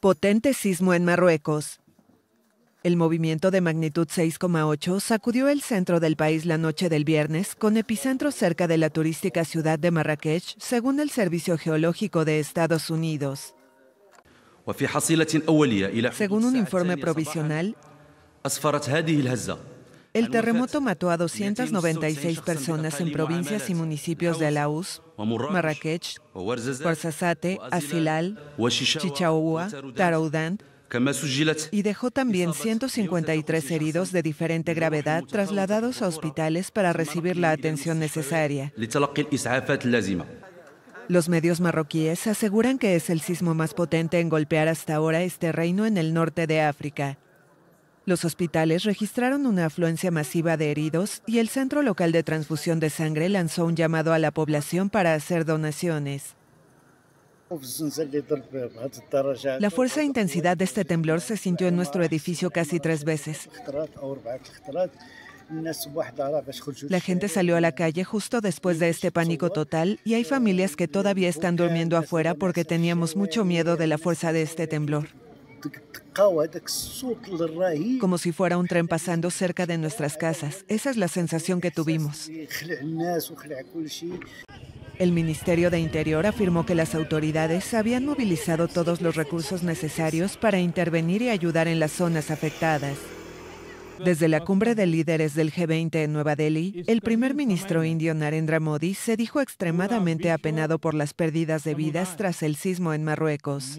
Potente sismo en Marruecos. El movimiento de magnitud 6,8 sacudió el centro del país la noche del viernes, con epicentro cerca de la turística ciudad de Marrakech, según el Servicio Geológico de Estados Unidos. Según un informe provisional, el terremoto mató a 296 personas en provincias y municipios de Laos, Marrakech, Barzazate, Asilal, Chichaoua, Taroudant y dejó también 153 heridos de diferente gravedad trasladados a hospitales para recibir la atención necesaria. Los medios marroquíes aseguran que es el sismo más potente en golpear hasta ahora este reino en el norte de África. Los hospitales registraron una afluencia masiva de heridos y el Centro Local de Transfusión de Sangre lanzó un llamado a la población para hacer donaciones. La fuerza e intensidad de este temblor se sintió en nuestro edificio casi tres veces. La gente salió a la calle justo después de este pánico total y hay familias que todavía están durmiendo afuera porque teníamos mucho miedo de la fuerza de este temblor. ¿eh? como si fuera un tren pasando cerca de nuestras casas. Esa es la sensación que tuvimos. El Ministerio de Interior afirmó que las autoridades habían movilizado todos los recursos necesarios para intervenir y ayudar en las zonas afectadas. Desde la cumbre de líderes del G20 en Nueva Delhi, el primer ministro indio Narendra Modi se dijo extremadamente apenado por las pérdidas de vidas tras el sismo en Marruecos.